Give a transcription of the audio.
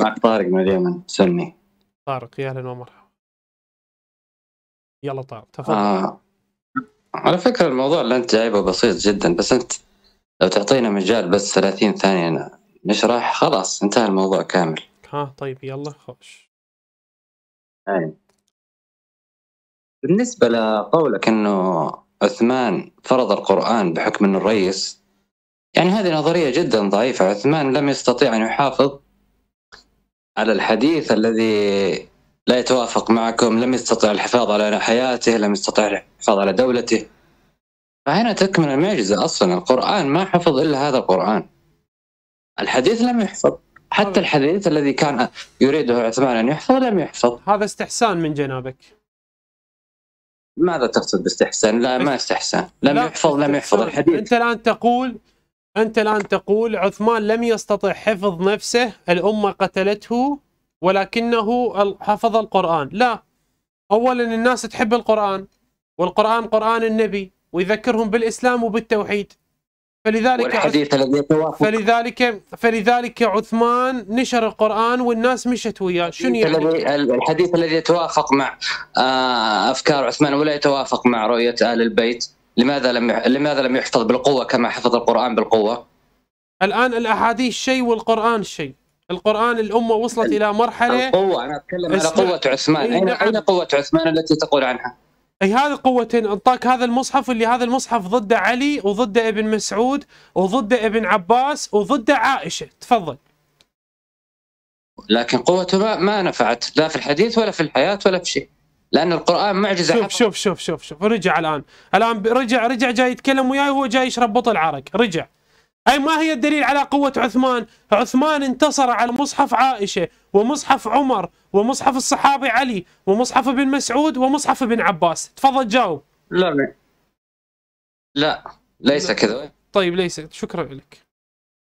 معك طارق من اليمن سلمي طارق يا اهلا ومرحبا يلا طارق تفضل آه. على فكرة الموضوع اللي أنت جايبه بسيط جدا بس أنت لو تعطينا مجال بس 30 ثانية نشرح خلاص انتهى الموضوع كامل ها طيب يلا خوش أي. طيب. بالنسبة لقولك أنه عثمان فرض القرآن بحكم أنه الرئيس يعني هذه نظرية جدا ضعيفة عثمان لم يستطيع أن يحافظ على الحديث الذي لا يتوافق معكم لم يستطع الحفاظ على حياته لم يستطع الحفاظ على دولته فهنا تكمن المعجزة أصلا القرآن ما حفظ إلا هذا القرآن الحديث لم يحفظ حتى الحديث الذي كان يريده عثمان أن يحفظ لم يحفظ هذا استحسان من جنابك ماذا تقصد باستحسان؟ لا ما استحسان لم لا يحفظ لم يحفظ الحديث أنت الآن تقول أنت الآن تقول عثمان لم يستطع حفظ نفسه الأمة قتلته ولكنه حفظ القرآن لا أولا الناس تحب القرآن والقرآن قرآن النبي ويذكرهم بالإسلام وبالتوحيد فلذلك فلذلك فلذلك عثمان نشر القران والناس مشت وياه شنو يعني؟ الحديث الذي يتوافق مع آه، افكار عثمان ولا يتوافق مع رؤيه ال البيت لماذا لم لماذا لم يحفظ بالقوه كما حفظ القران بالقوه؟ الان الاحاديث شيء والقران شيء. القران الامه وصلت الى مرحله القوه انا اتكلم على قوه عثمان، اين نعم. اين قوه عثمان التي تقول عنها؟ اي هذه قوتين انطاك هذا المصحف اللي هذا المصحف ضده علي وضده ابن مسعود وضده ابن عباس وضده عائشه، تفضل. لكن قوته ما نفعت لا في الحديث ولا في الحياه ولا في شيء. لأن القرآن معجزة شوف شوف شوف شوف شوف رجع الآن الآن رجع رجع جاي يتكلم وياي وهو جاي يشرب بطل عرق رجع أي ما هي الدليل على قوة عثمان عثمان انتصر على مصحف عائشة ومصحف عمر ومصحف الصحابي علي ومصحف ابن مسعود ومصحف ابن عباس تفضل جاوب لا لا ليس كذا طيب ليس شكرا لك